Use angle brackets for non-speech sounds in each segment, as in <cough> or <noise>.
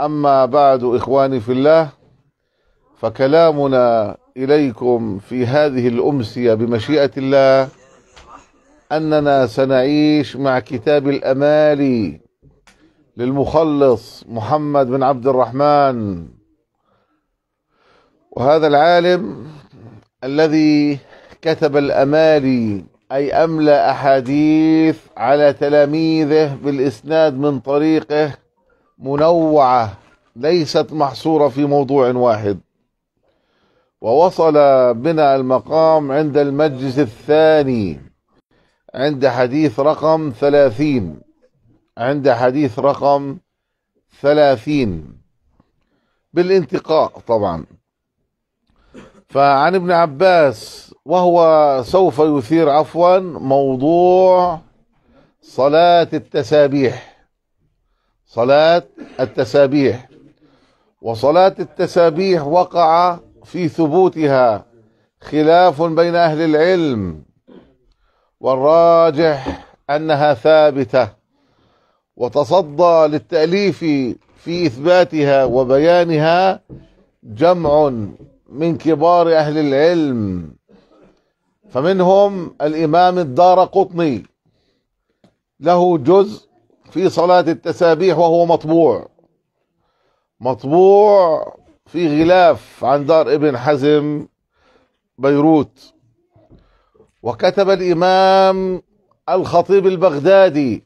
أما بعد إخواني في الله فكلامنا إليكم في هذه الأمسية بمشيئة الله أننا سنعيش مع كتاب الأمالي للمخلص محمد بن عبد الرحمن وهذا العالم الذي كتب الأمالي أي أملأ أحاديث على تلاميذه بالإسناد من طريقه منوعة ليست محصورة في موضوع واحد ووصل بنا المقام عند المجلس الثاني عند حديث رقم ثلاثين عند حديث رقم ثلاثين بالانتقاء طبعا فعن ابن عباس وهو سوف يثير عفوا موضوع صلاة التسابيح صلاة التسابيح وصلاة التسابيح وقع في ثبوتها خلاف بين أهل العلم والراجح أنها ثابتة وتصدى للتأليف في إثباتها وبيانها جمع من كبار أهل العلم فمنهم الإمام الدار قطني له جزء في صلاة التسابيح وهو مطبوع مطبوع في غلاف عن دار ابن حزم بيروت وكتب الإمام الخطيب البغدادي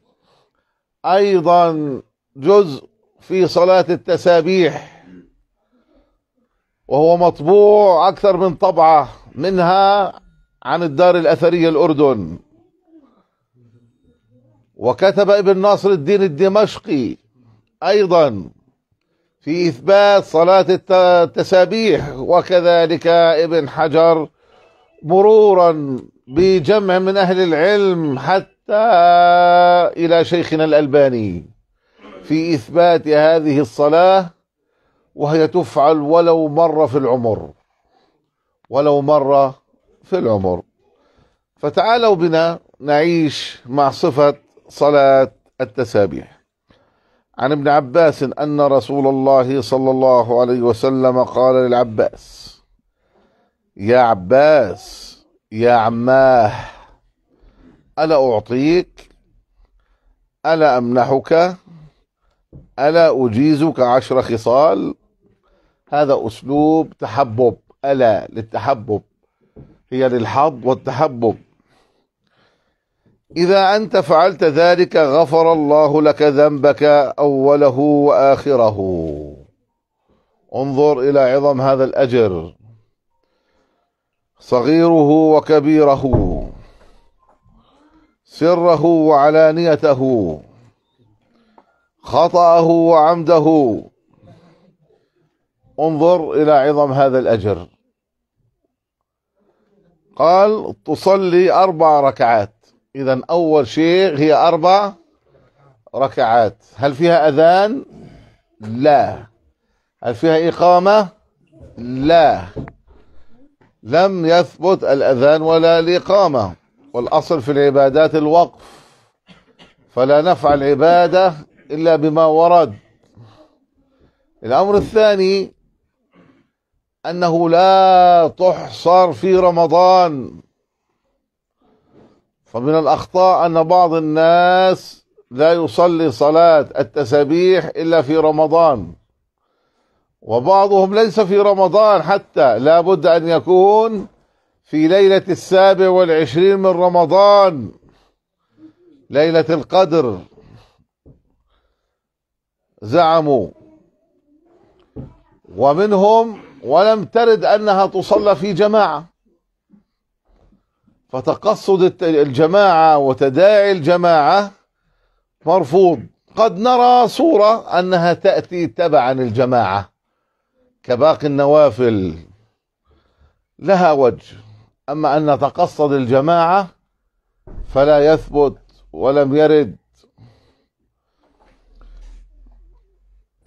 أيضا جزء في صلاة التسابيح وهو مطبوع أكثر من طبعة منها عن الدار الأثرية الأردن وكتب ابن ناصر الدين الدمشقي أيضا في إثبات صلاة التسابيح وكذلك ابن حجر مرورا بجمع من أهل العلم حتى إلى شيخنا الألباني في إثبات هذه الصلاة وهي تفعل ولو مرة في العمر ولو مرة في العمر فتعالوا بنا نعيش مع صفة صلاة التسابيح عن ابن عباس أن رسول الله صلى الله عليه وسلم قال للعباس يا عباس يا عماه ألا أعطيك ألا أمنحك ألا أجيزك عشر خصال هذا أسلوب تحبب ألا للتحبب هي للحظ والتحبب إذا أنت فعلت ذلك غفر الله لك ذنبك أوله وآخره انظر إلى عظم هذا الأجر صغيره وكبيره سره وعلانيته خطأه وعمده انظر إلى عظم هذا الأجر قال تصلي أربع ركعات إذا أول شيء هي أربع ركعات هل فيها أذان؟ لا هل فيها إقامة؟ لا لم يثبت الأذان ولا الإقامة والأصل في العبادات الوقف فلا نفعل عبادة إلا بما ورد الأمر الثاني أنه لا تحصر في رمضان فمن الأخطاء أن بعض الناس لا يصلي صلاة التسبيح إلا في رمضان وبعضهم ليس في رمضان حتى لا بد أن يكون في ليلة السابع والعشرين من رمضان ليلة القدر زعموا ومنهم ولم ترد أنها تصلى في جماعة فتقصد الجماعة وتداعي الجماعة مرفوض قد نرى صورة أنها تأتي تبعا الجماعة كباقي النوافل لها وجه أما أن نتقصد الجماعة فلا يثبت ولم يرد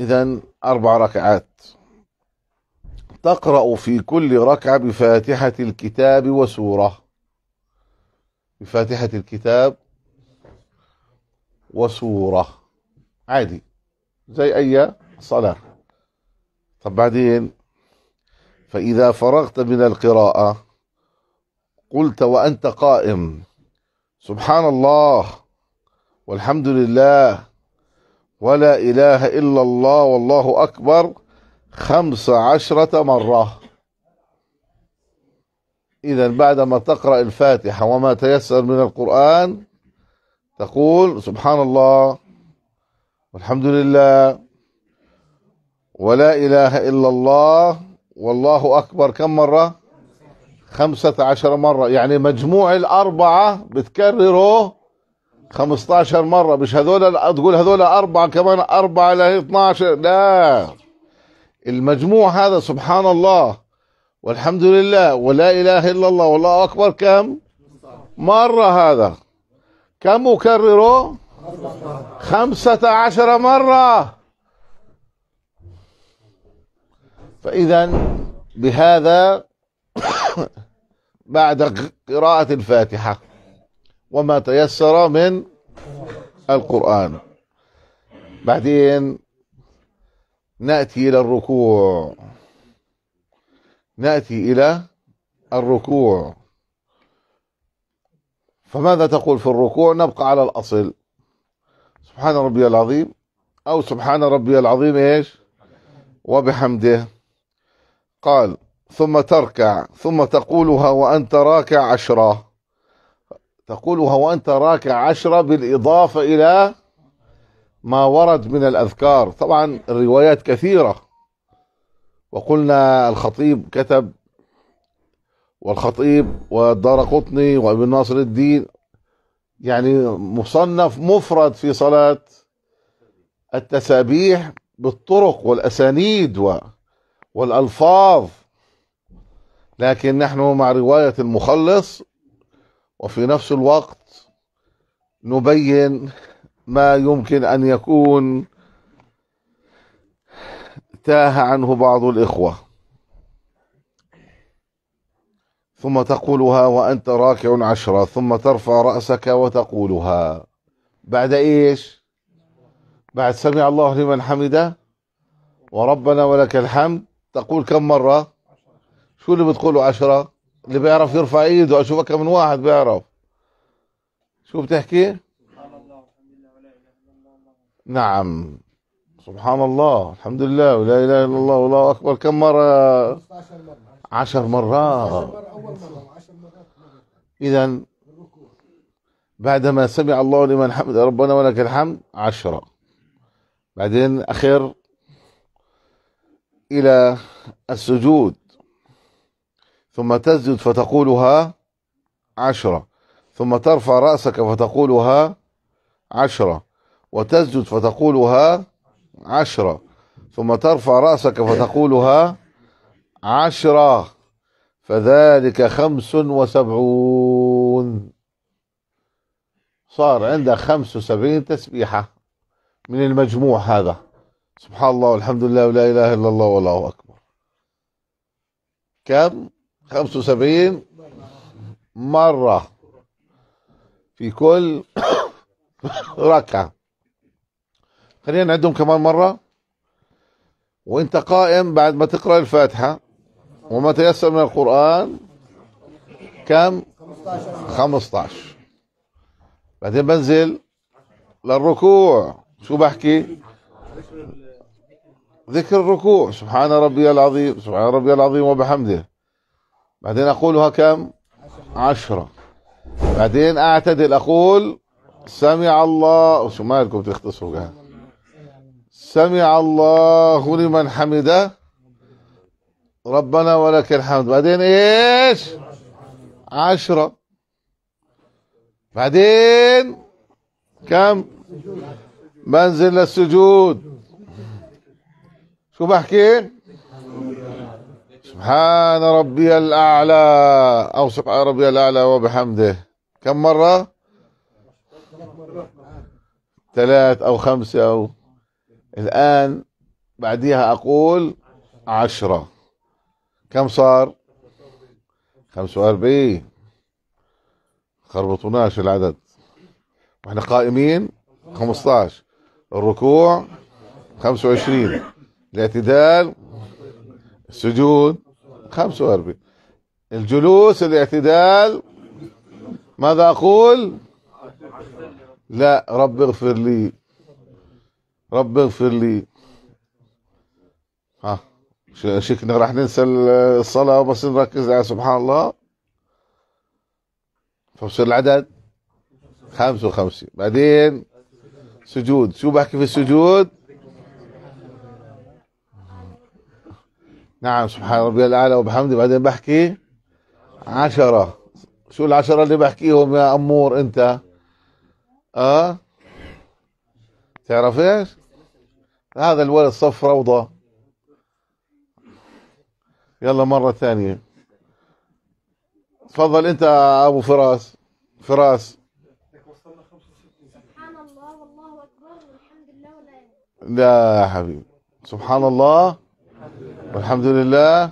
إذا أربع ركعات تقرأ في كل ركعة بفاتحة الكتاب وسورة بفاتحة الكتاب وسورة عادي زي أي صلاة طب بعدين فإذا فرغت من القراءة قلت وأنت قائم سبحان الله والحمد لله ولا إله إلا الله والله أكبر خمس عشرة مرة إذا بعدما تقرأ الفاتحة وما تيسر من القرآن تقول سبحان الله والحمد لله ولا إله إلا الله والله أكبر كم مرة خمسة عشر مرة يعني مجموع الأربعة بتكرره خمسة عشر مرة مش هذول تقول هذول أربعة كمان أربعة ل 12 لا المجموع هذا سبحان الله والحمد لله ولا إله إلا الله والله أكبر كم مرة هذا كم أكرره خمسة عشر مرة فإذا بهذا <coughs> بعد قراءة الفاتحة وما تيسر من القرآن بعدين نأتي إلى الركوع نأتي إلى الركوع فماذا تقول في الركوع نبقى على الأصل سبحان ربي العظيم أو سبحان ربي العظيم إيش وبحمده قال ثم تركع ثم تقولها وأنت راكع عشرة تقولها وأنت راكع عشرة بالإضافة إلى ما ورد من الأذكار طبعا الروايات كثيرة وقلنا الخطيب كتب والخطيب والدار قطني وابن ناصر الدين يعني مصنف مفرد في صلاة التسابيح بالطرق والأسانيد والألفاظ لكن نحن مع رواية المخلص وفي نفس الوقت نبين ما يمكن أن يكون تاه عنه بعض الإخوة ثم تقولها وأنت راكع عشرة ثم ترفع رأسك وتقولها بعد إيش بعد سمع الله لمن حمده وربنا ولك الحمد تقول كم مرة شو اللي بتقوله عشرة اللي بيعرف يرفع ايده اشوف كم من واحد بيعرف شو بتحكي نعم سبحان الله الحمد لله ولا إله إلا الله والله أكبر كم مرة 15 مرة 10 مرات إذا بعدما سمع الله لمن حمد ربنا ولك الحمد عشرة بعدين أخر إلى السجود ثم تسجد فتقولها عشرة ثم ترفع رأسك فتقولها عشرة وتسجد فتقولها عشرة ثم ترفع رأسك فتقولها عشرة فذلك خمس وسبعون صار عندك خمس وسبعين تسبيحة من المجموع هذا سبحان الله والحمد لله ولا إله إلا الله والله أكبر كم خمس وسبعين مرة في كل <coughs> ركعة خلينا نعدهم كمان مرة وانت قائم بعد ما تقرأ الفاتحة وما تيسر من القرآن كم 15 بعدين بنزل للركوع شو بحكي ذكر الركوع سبحان ربي العظيم سبحان ربي العظيم وبحمده بعدين أقولها كم عشرة بعدين أعتدل أقول سمع الله شو مالكم تختصروا كهذا سمع الله لمن حمده ربنا ولك الحمد بعدين ايش عشرة بعدين كم منزل للسجود شو بحكي سبحان ربي الأعلى أو سبحان ربي الأعلى وبحمده كم مرة ثلاث أو خمسة أو الآن بعديها أقول عشرة كم صار خمسة وأربعين خربطناش العدد واحنا قائمين خمسطاش الركوع خمسة وعشرين الاعتدال السجود خمسة وأربعين الجلوس الاعتدال ماذا أقول لا رب اغفر لي رب اغفر لي ها شكنا راح ننسى الصلاة بس نركز على سبحان الله فبصير العدد خمسة وخمسين بعدين سجود شو بحكي في السجود نعم سبحان ربي الأعلى وبحمده بعدين بحكي عشرة شو العشرة اللي بحكيهم يا أمور أنت أه تعرفيش هذا الولد صف روضة يلا مرة ثانية تفضل انت ابو فراس فراس سبحان الله والله اكبر والحمد لله لا يا حبيبي سبحان الله والحمد لله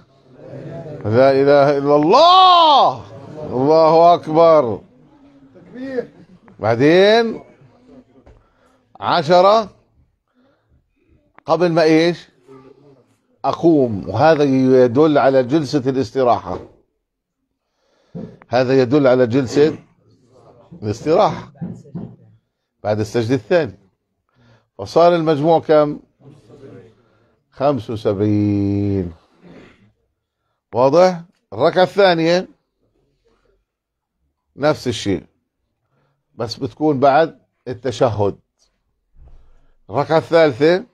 لا اله الا الله الله اكبر تكبير بعدين عشرة قبل ما ايش اقوم وهذا يدل على جلسة الاستراحة هذا يدل على جلسة الاستراحة بعد السجد الثاني وصار المجموع كم خمس وسبعين واضح الركعة الثانية نفس الشيء بس بتكون بعد التشهد الركعة الثالثة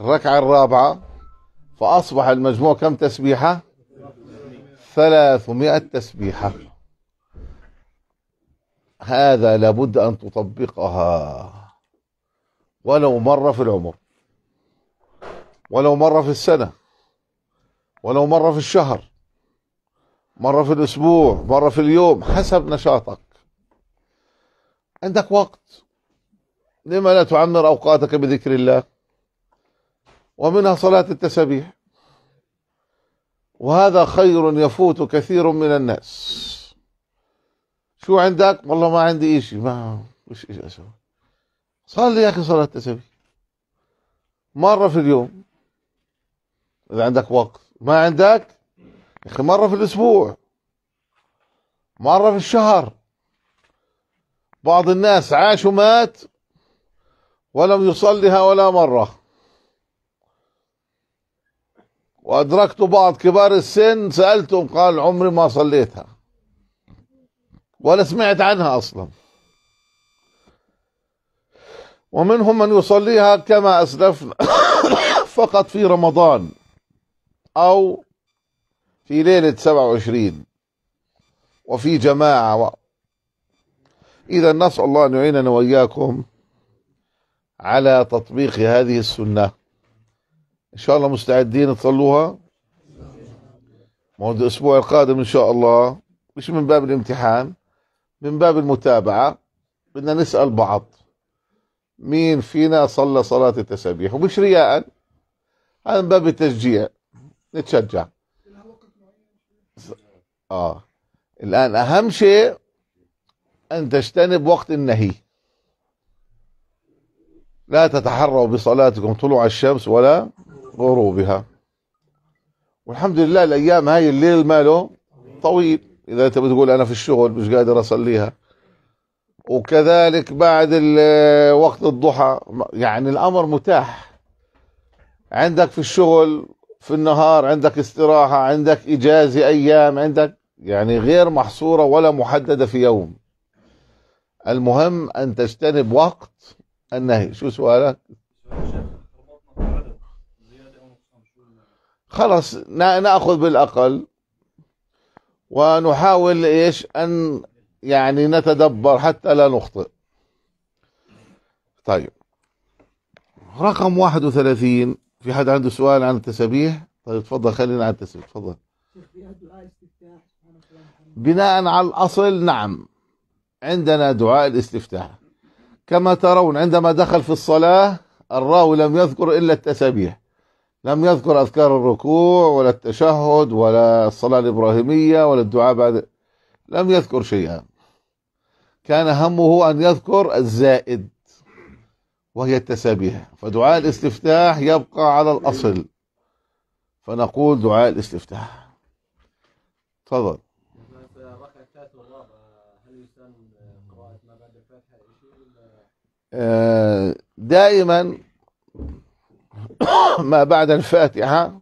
الركعة الرابعة فأصبح المجموع كم تسبيحة ثلاثمائة تسبيحة هذا لابد أن تطبقها ولو مرة في العمر ولو مرة في السنة ولو مرة في الشهر مرة في الأسبوع مرة في اليوم حسب نشاطك عندك وقت لما لا تعمر أوقاتك بذكر الله ومنها صلاة التسبيح وهذا خير يفوت كثير من الناس شو عندك والله ما عندي إشي ما وش إيش أسوي صلي يا أخي صلاة التسبيح مرة في اليوم إذا عندك وقت ما عندك يا أخي مرة في الأسبوع مرة في الشهر بعض الناس عاش ومات ولم يصلها ولا مرة وأدركت بعض كبار السن سألتهم قال عمري ما صليتها ولا سمعت عنها أصلا ومنهم من يصليها كما أسلفنا <coughs> فقط في رمضان أو في ليلة 27 وفي جماعة و... إذا نسأل الله أن يعيننا وإياكم على تطبيق هذه السنة إن شاء الله مستعدين تصلوها منذ الأسبوع القادم إن شاء الله مش من باب الامتحان من باب المتابعة بدنا نسأل بعض مين فينا صلى صلاة التسبيح ومش رياء هذا من باب التشجيع نتشجع آه الآن أهم شيء أن تجتنب وقت النهي لا تتحروا بصلاتكم طلوع الشمس ولا غروبها والحمد لله الايام هاي الليل ماله طويل اذا انت بتقول انا في الشغل مش قادر اصليها وكذلك بعد وقت الضحى يعني الامر متاح عندك في الشغل في النهار عندك استراحه عندك اجازه ايام عندك يعني غير محصوره ولا محدده في يوم المهم ان تجتنب وقت النهي شو سؤالك خلص ناخذ بالاقل ونحاول ايش ان يعني نتدبر حتى لا نخطئ طيب رقم 31 في حد عنده سؤال عن التسبيح طيب تفضل خلينا عن التسبيح تفضل بناء على الاصل نعم عندنا دعاء الاستفتاح كما ترون عندما دخل في الصلاة الراوي لم يذكر إلا التسابيح لم يذكر أذكار الركوع ولا التشهد ولا الصلاة الإبراهيمية ولا الدعاء بعد لم يذكر شيئا كان همه أن يذكر الزائد وهي التسابيح فدعاء الاستفتاح يبقى على الأصل فنقول دعاء الاستفتاح تفضل آه، آه، دائما <coughs> ما بعد الفاتحة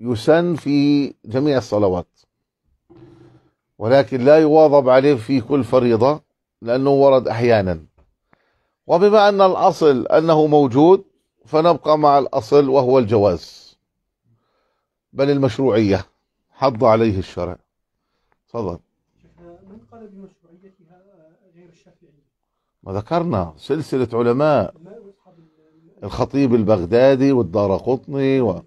يسن في جميع الصلوات ولكن لا يواظب عليه في كل فريضة لأنه ورد أحيانا وبما أن الأصل أنه موجود فنبقى مع الأصل وهو الجواز بل المشروعية حض عليه الشرع تفضل ذكرنا سلسلة علماء الخطيب البغدادي والدار قطني و...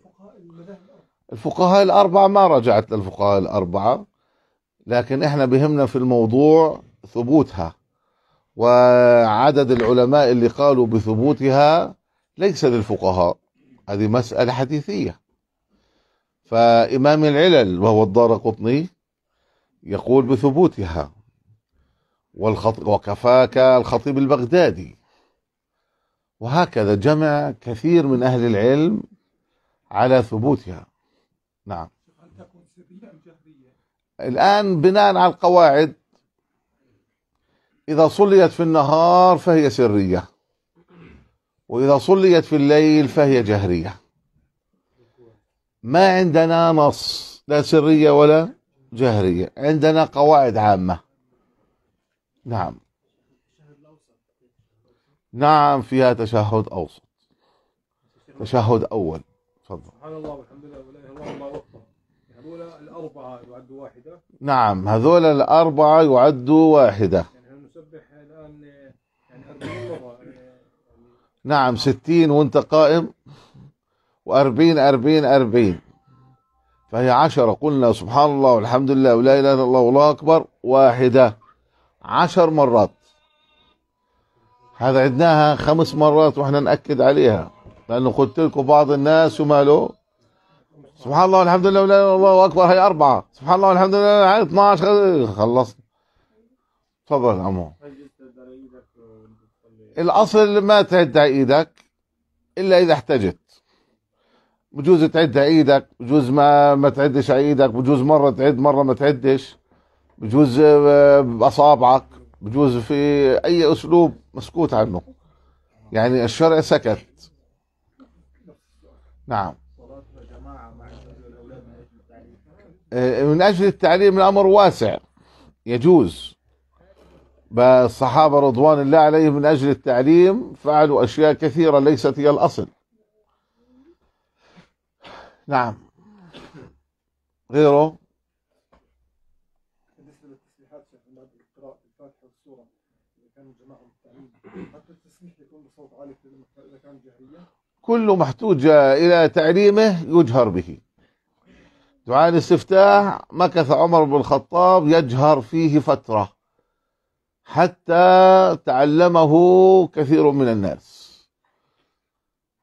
الفقهاء الأربعة ما رجعت للفقهاء الأربعة لكن احنا بهمنا في الموضوع ثبوتها وعدد العلماء اللي قالوا بثبوتها ليس للفقهاء هذه مسألة حديثية فإمام العلل وهو الدار قطني يقول بثبوتها والخط... وكفاك الخطيب البغدادي وهكذا جمع كثير من أهل العلم على ثبوتها نعم الآن بناء على القواعد إذا صليت في النهار فهي سرية وإذا صليت في الليل فهي جهرية ما عندنا نص لا سرية ولا جهرية عندنا قواعد عامة نعم نعم فيها تشهد أوسط تشهد أول تفضل سبحان الله والحمد لله ولا إله إلا الله أكبر هذول الأربعة يعدوا واحدة نعم هذول الأربعة يعدوا واحدة يعني نسبح الآن يعني نعم 60 وأنت قائم و40 40 40 فهي عشرة قلنا سبحان الله والحمد لله ولا إله إلا الله والله أكبر واحدة عشر مرات هذا عدناها خمس مرات واحنا نأكد عليها لأنه قلت لكم بعض الناس وماله سبحان الله والحمد لله ولا الله أكبر هي أربعة سبحان الله والحمد لله هي 12 خلصنا تفضل عمو الأصل ما تعد إيدك إلا إذا احتجت بجوز تعد ايدك بجوز ما ما تعدش على ايدك بجوز مره تعد مره ما تعدش بجوز بأصابعك آه، بجوز في أي أسلوب مسكوت عنه يعني الشرع سكت نعم آه، من أجل التعليم الأمر واسع يجوز الصحابة رضوان الله عليهم من أجل التعليم فعلوا أشياء كثيرة ليست هي الأصل نعم غيره كل ما احتوج إلى تعليمه يجهر به دعاء الاستفتاح مكث عمر بن الخطاب يجهر فيه فترة حتى تعلمه كثير من الناس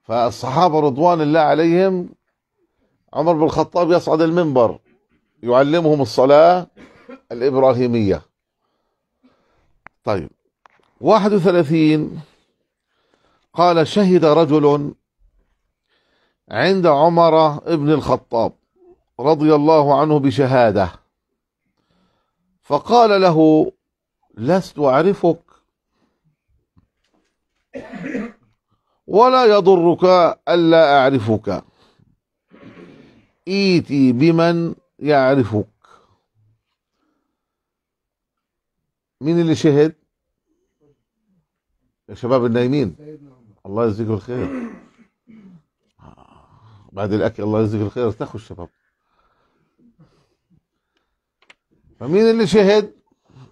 فالصحابة رضوان الله عليهم عمر بن الخطاب يصعد المنبر يعلمهم الصلاة الإبراهيمية طيب 31 قال شهد رجل عند عمر ابن الخطاب رضي الله عنه بشهادة فقال له لست أعرفك ولا يضرك ألا أعرفك إيتي بمن يعرفك مين اللي شهد يا شباب النايمين الله يجزيكم الخير بعد الاكل الله يجزيكم الخير ارتخوا الشباب فمين اللي شهد؟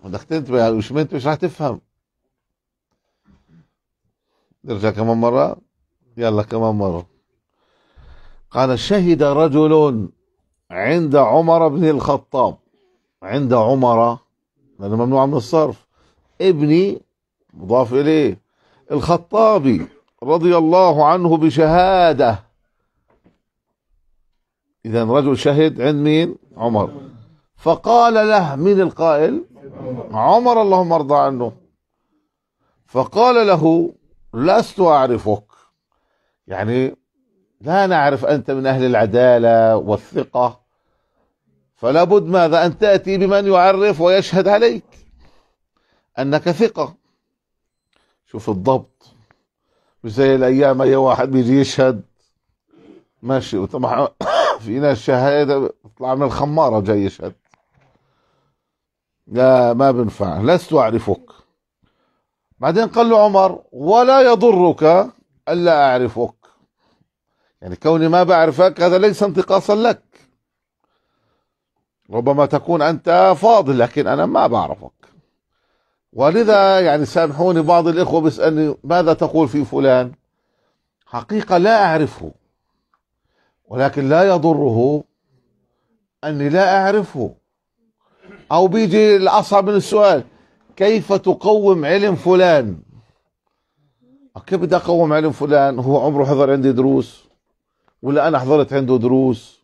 بدك تنتبه مش ما مش رح تفهم نرجع كمان مرة يلا كمان مرة قال شهد رجل عند عمر بن الخطاب عند عمر لأنه ممنوع من الصرف ابني مضاف إليه الخطابي رضي الله عنه بشهادة إذا رجل شهد عند مين عمر فقال له مين القائل عمر اللهم ارضى عنه فقال له لست أعرفك يعني لا نعرف أنت من أهل العدالة والثقة فلا بد ماذا أن تأتي بمن يعرف ويشهد عليك أنك ثقة شوف الضبط مش زي الايام اي واحد بيجي يشهد ماشي وطبعا <coughs> في ناس شهاده بيطلع من الخماره جاي يشهد لا ما بنفع لست اعرفك بعدين قال له عمر ولا يضرك الا اعرفك يعني كوني ما بعرفك هذا ليس انتقاصا لك ربما تكون انت فاضل لكن انا ما بعرفك ولذا يعني سامحوني بعض الإخوة بيسألني ماذا تقول في فلان حقيقة لا أعرفه ولكن لا يضره أني لا أعرفه أو بيجي الأصعب من السؤال كيف تقوم علم فلان كيف بدي أقوم علم فلان هو عمره حضر عندي دروس ولا أنا حضرت عنده دروس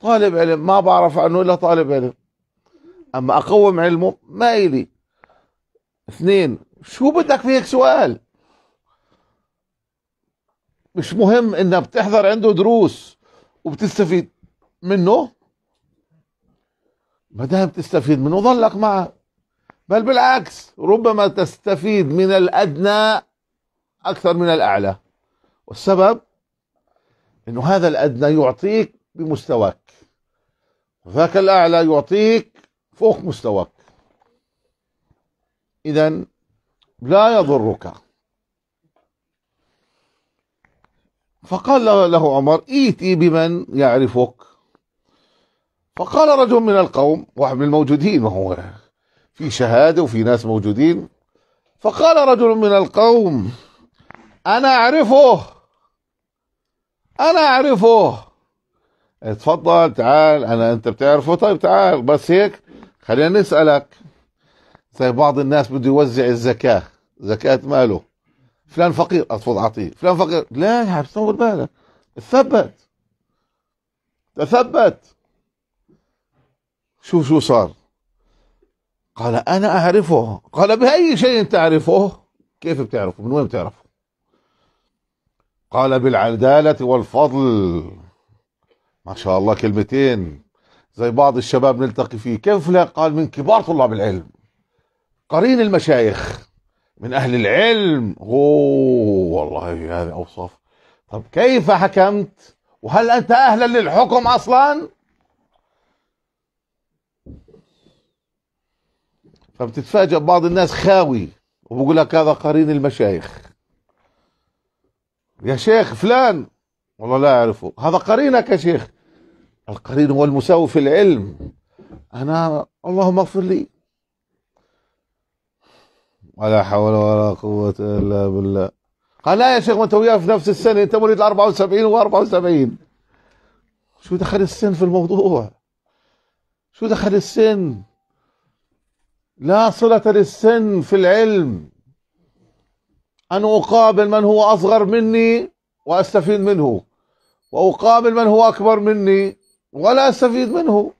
طالب علم ما بعرف عنه إلا طالب علم أما أقوم علمه ما إلي اثنين شو بدك فيك سؤال مش مهم انها بتحضر عنده دروس وبتستفيد منه ما دام تستفيد منه ظلك معه بل بالعكس ربما تستفيد من الادنى اكثر من الاعلى والسبب انه هذا الادنى يعطيك بمستواك وذاك الاعلى يعطيك فوق مستواك إذا لا يضرك فقال له عمر ائتي بمن يعرفك فقال رجل من القوم واحد من الموجودين وهو في شهادة وفي ناس موجودين فقال رجل من القوم أنا أعرفه أنا أعرفه اتفضل إيه، تعال أنا أنت بتعرفه طيب تعال بس هيك خلينا نسألك زي بعض الناس بده يوزع الزكاه زكاه ماله فلان فقير اتفضل اعطيه فلان فقير لا يا عم تصور بالك تثبت تثبت شوف شو صار قال انا اعرفه قال باي شيء تعرفه كيف بتعرفه من وين بتعرفه قال بالعداله والفضل ما شاء الله كلمتين زي بعض الشباب نلتقي فيه كيف لا قال من كبار طلاب العلم قرين المشايخ من أهل العلم أوه والله هذه أوصاف طب كيف حكمت وهل أنت أهلا للحكم أصلا فبتتفاجأ بعض الناس خاوي وبقول لك هذا قرين المشايخ يا شيخ فلان والله لا أعرفه هذا قرينك يا شيخ القرين هو المساوي في العلم أنا اللهم اغفر لي ولا حول ولا قوة إلا بالله قال لا يا شيخ ما أنت وياه في نفس السنة أنت مواليد 74 و 74 شو دخل السن في الموضوع شو دخل السن لا صلة للسن في العلم أن أقابل من هو أصغر مني وأستفيد منه وأقابل من هو أكبر مني ولا أستفيد منه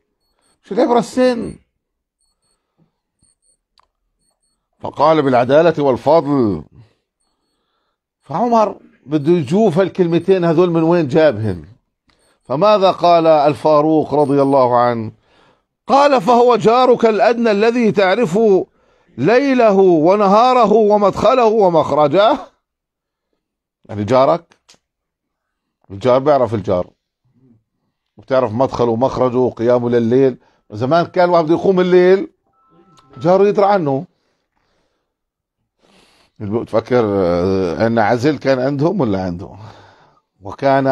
شو العبرة السن فقال بالعدالة والفضل فعمر بده يشوف هالكلمتين هذول من وين جابهم فماذا قال الفاروق رضي الله عنه قال فهو جارك الأدنى الذي تعرف ليله ونهاره ومدخله ومخرجه يعني جارك الجار بيعرف الجار وبتعرف مدخله ومخرجه وقيامه لليل زمان كان واحد بده يقوم الليل جاره يدرى عنه تفكر آه، ان عزل كان عندهم ولا عندهم وكان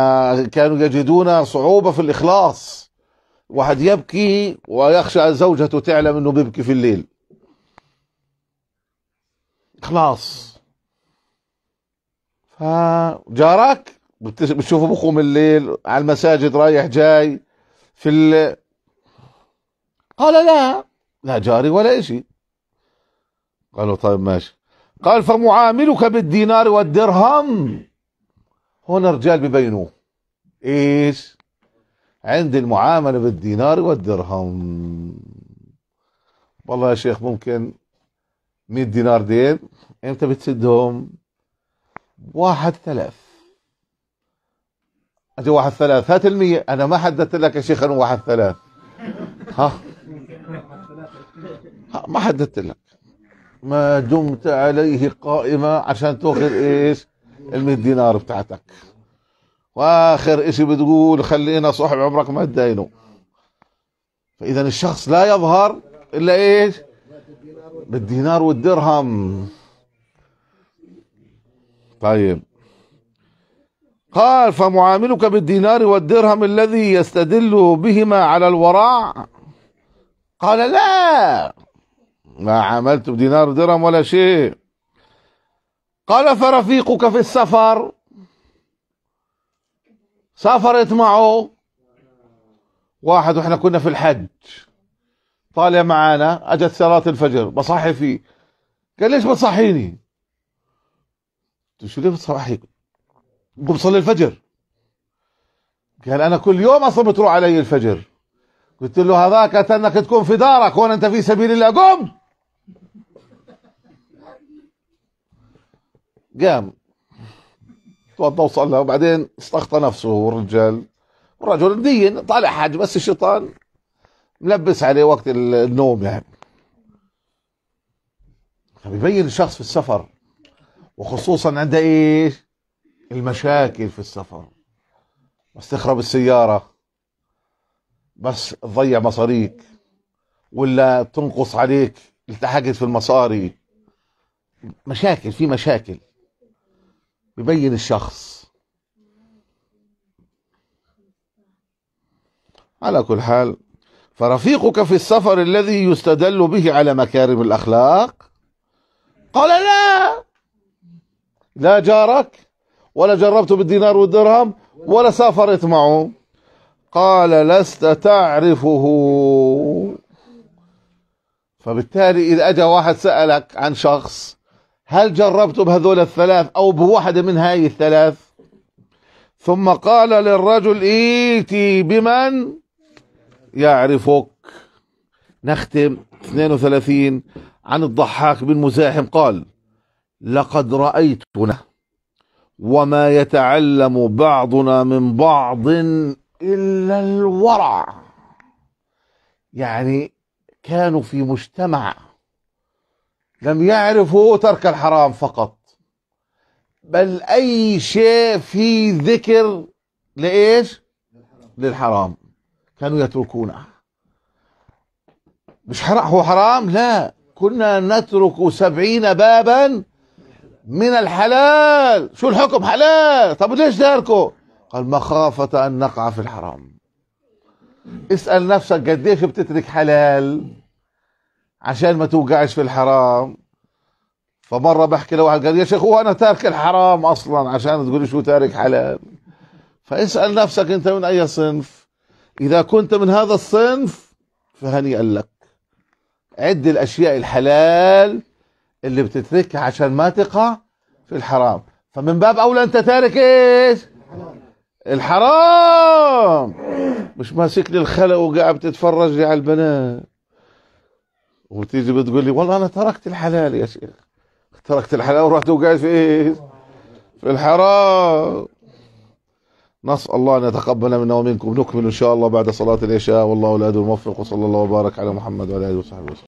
كانوا يجدون صعوبة في الإخلاص واحد يبكي ويخشى زوجته تعلم أنه بيبكي في الليل إخلاص فجارك بتشوفه بقوم الليل على المساجد رايح جاي في ال... قال لا لا جاري ولا شيء قالوا طيب ماشي قال فمعاملك بالدينار والدرهم هنا الرجال ببينوا ايش عند المعاملة بالدينار والدرهم والله يا شيخ ممكن 100 دينار دين امتى بتسدهم واحد ثلاث اجي واحد ثلاث هات المية انا ما حددت لك يا شيخ انه واحد ثلاث ها, ها ما حددت لك ما دمت عليه قائمة عشان تاخذ ايش ال 100 دينار بتاعتك واخر اشي بتقول خلينا صاحب عمرك ما تدينه فاذا الشخص لا يظهر الا ايش بالدينار والدرهم طيب قال فمعاملك بالدينار والدرهم الذي يستدل بهما على الوراء قال لا ما عملت بدينار درهم ولا شيء قال فرفيقك في السفر سافرت معه واحد واحنا كنا في الحج طالع معانا اجت صلاه الفجر بصحي فيه قال ليش بتصحيني؟ قلت شو ليه بتصحي؟ قم صلي الفجر قال انا كل يوم اصلا بتروح علي الفجر قلت له هذاك اتنك تكون في دارك وانا انت في سبيل الله قم قام توضى وصلى وبعدين استخطى نفسه الرجال الرجل دين طالع حاج بس الشيطان ملبس عليه وقت النوم يعني فبيبين الشخص في السفر وخصوصا عند ايش المشاكل في السفر بس تخرب السيارة بس تضيع مصاريك ولا تنقص عليك التحقت في المصاري مشاكل في مشاكل يبين الشخص على كل حال فرفيقك في السفر الذي يستدل به على مكارم الأخلاق قال لا لا جارك ولا جربت بالدينار والدرهم ولا سافرت معه قال لست تعرفه فبالتالي إذا أجى واحد سألك عن شخص هل جربت بهذول الثلاث أو بواحدة من هاي الثلاث ثم قال للرجل ايتي بمن يعرفك نختم 32 عن الضحاك بن مزاحم قال لقد رأيتنا وما يتعلم بعضنا من بعض إلا الورع يعني كانوا في مجتمع لم يعرفوا ترك الحرام فقط بل أي شيء في ذكر لإيش للحرام كانوا يتركونه مش حرام هو حرام لا كنا نترك سبعين بابا من الحلال شو الحكم حلال طب ليش تاركه قال مخافة أن نقع في الحرام اسأل نفسك قديش بتترك حلال عشان ما توقعش في الحرام فمره بحكي لواحد قال يا شيخ هو انا تارك الحرام اصلا عشان تقول شو تارك حلال فاسال نفسك انت من اي صنف اذا كنت من هذا الصنف فهنيئا لك عد الاشياء الحلال اللي بتتركها عشان ما تقع في الحرام فمن باب اولى انت تارك ايش الحرام مش ماسك لي الخلق وقاعد بتتفرج لي على البنات وتيجي بتقول لي والله انا تركت الحلال يا شيخ تركت الحلال ورحت وقعت في ايه في الحرام نسأل الله أن يتقبل منا ومنكم نكمل إن شاء الله بعد صلاة العشاء والله ولاد الموفق وصلى الله وبارك على محمد وعلى آله وصحبه وسلم